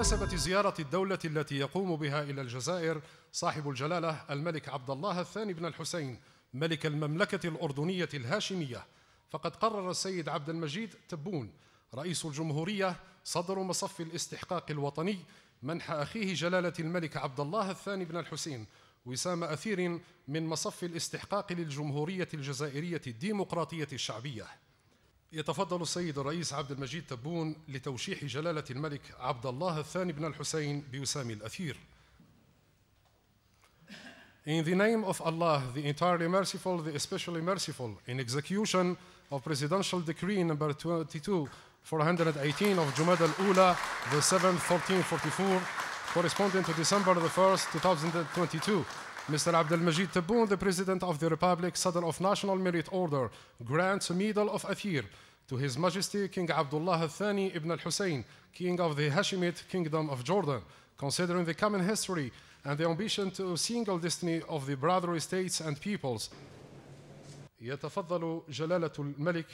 بمناسبة زيارة الدولة التي يقوم بها إلى الجزائر صاحب الجلالة الملك عبد الله الثاني بن الحسين ملك المملكة الأردنية الهاشمية فقد قرر السيد عبد المجيد تبون رئيس الجمهورية صدر مصف الاستحقاق الوطني منح أخيه جلالة الملك عبد الله الثاني بن الحسين وسام أثير من مصف الاستحقاق للجمهورية الجزائرية الديمقراطية الشعبية يتفضل السيد الرئيس عبد المجيد تبون لتوشيح جلالة الملك عبد الله الثاني بن الحسين بوسام الأثير. In the name of Allah, the entirely merciful, the especially merciful, in execution of Presidential Decree number 22 418 of Jumada al-Ula, the 7th 1444, corresponding to December the 1st, 2022, Mr. Abdelmajid Taboun, the President of the Republic, Sadr of National Merit Order, grants Medal of Afir to His Majesty King Abdullah III ibn al-Hussein, King of the Hashemite Kingdom of Jordan, considering the common history and the ambition to single destiny of the brother states and peoples. يتفضل جلالة الملك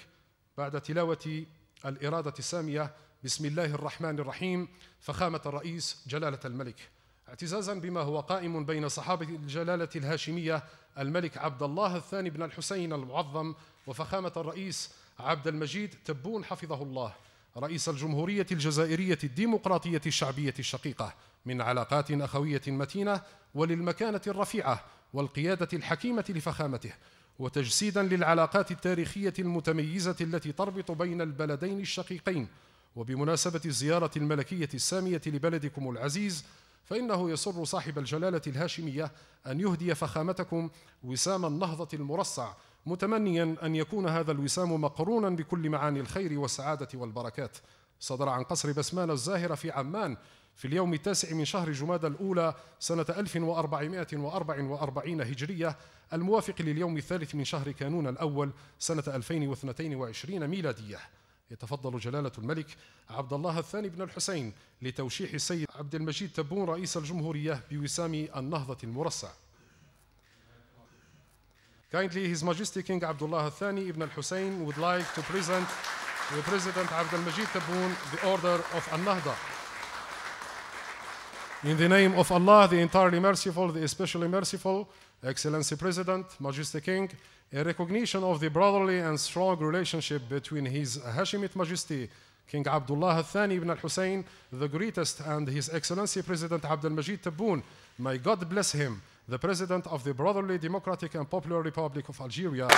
بعد تلاوة الإرادة السامية بسم الله الرحمن الرحيم فخامة الرئيس جلالة الملك اعتزازا بما هو قائم بين صحابة الجلالة الهاشمية الملك عبد الله الثاني بن الحسين المعظم وفخامة الرئيس عبد المجيد تبون حفظه الله رئيس الجمهورية الجزائرية الديمقراطية الشعبية الشقيقة من علاقات أخوية متينة وللمكانة الرفيعة والقيادة الحكيمة لفخامته وتجسيدا للعلاقات التاريخية المتميزة التي تربط بين البلدين الشقيقين وبمناسبة الزيارة الملكية السامية لبلدكم العزيز فإنه يسر صاحب الجلالة الهاشمية أن يهدي فخامتكم وسام النهضة المرصع متمنيا أن يكون هذا الوسام مقرونا بكل معاني الخير والسعادة والبركات صدر عن قصر بسمان الزاهرة في عمان في اليوم التاسع من شهر جماد الأولى سنة 1444 هجرية الموافق لليوم الثالث من شهر كانون الأول سنة 2022 ميلادية يتفضل جلالة الملك عبد الله الثاني بن الحسين لتوشيح السيد عبد المجيد تبون رئيس الجمهورية بوسام النهضة المرصع Kindly, His Majesty King Abdullah Thani Ibn al-Hussein would like to present the President عبد Majid تبون the Order of Al-Nahda. In the name of Allah, the entirely merciful, the especially merciful, Excellency President, Majesty King, a recognition of the brotherly and strong relationship between His Hashemite Majesty, King Abdullah Thani ibn al Hussein, the greatest, and His Excellency President Abdel Majid May God bless him, the President of the Brotherly Democratic and Popular Republic of Algeria.